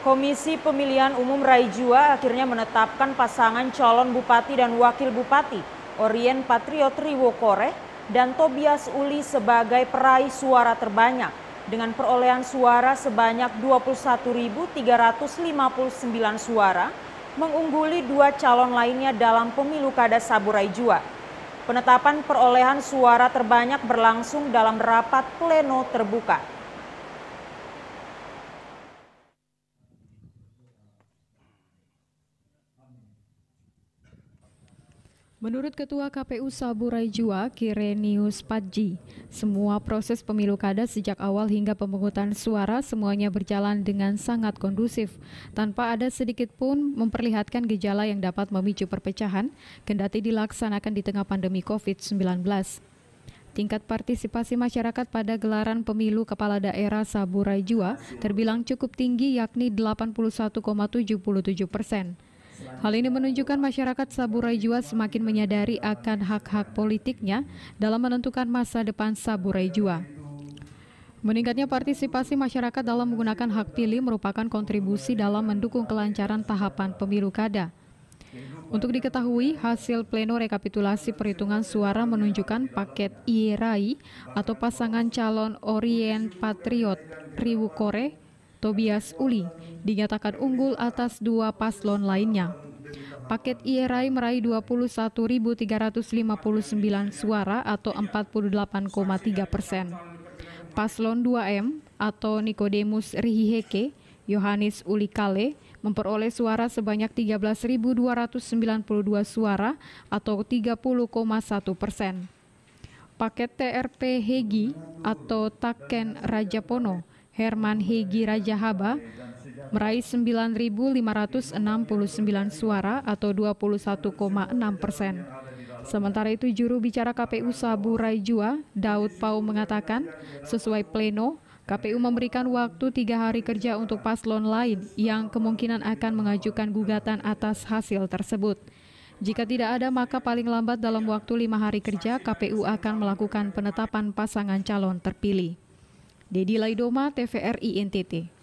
Komisi Pemilihan Umum Rai Jua akhirnya menetapkan pasangan calon bupati dan wakil bupati Orien Patriot Riwokore dan Tobias Uli sebagai peraih suara terbanyak dengan perolehan suara sebanyak 21.359 suara mengungguli dua calon lainnya dalam pemilu kada Saburai Jua. Penetapan perolehan suara terbanyak berlangsung dalam rapat pleno terbuka. Menurut Ketua KPU Saburai Jua, Kirenius Padji, semua proses pemilu kada sejak awal hingga pemungutan suara semuanya berjalan dengan sangat kondusif, tanpa ada sedikit pun memperlihatkan gejala yang dapat memicu perpecahan, kendati dilaksanakan di tengah pandemi COVID-19. Tingkat partisipasi masyarakat pada gelaran pemilu kepala daerah Saburai Jua terbilang cukup tinggi yakni 81,77 persen. Hal ini menunjukkan masyarakat Saburai Jua semakin menyadari akan hak-hak politiknya dalam menentukan masa depan Saburai Jua. Meningkatnya partisipasi masyarakat dalam menggunakan hak pilih merupakan kontribusi dalam mendukung kelancaran tahapan pemilu kada. Untuk diketahui, hasil pleno rekapitulasi perhitungan suara menunjukkan paket IRAI atau pasangan calon Orient Patriot Riwukore Tobias Uli, dinyatakan unggul atas dua paslon lainnya. Paket IRI meraih 21.359 suara atau 48,3 persen. Paslon 2M atau Nikodemus Rihiheke, Yohanes Ulikale memperoleh suara sebanyak 13.292 suara atau 30,1 persen. Paket TRP Hegi atau Taken Rajapono Herman Higi Rajahaba meraih 9.569 suara atau 21,6 persen. Sementara itu juru bicara KPU Sabu Raijua, Daud Pau mengatakan, sesuai pleno, KPU memberikan waktu tiga hari kerja untuk paslon lain yang kemungkinan akan mengajukan gugatan atas hasil tersebut. Jika tidak ada, maka paling lambat dalam waktu lima hari kerja, KPU akan melakukan penetapan pasangan calon terpilih. Dedi Laidoma, TVRI NTT.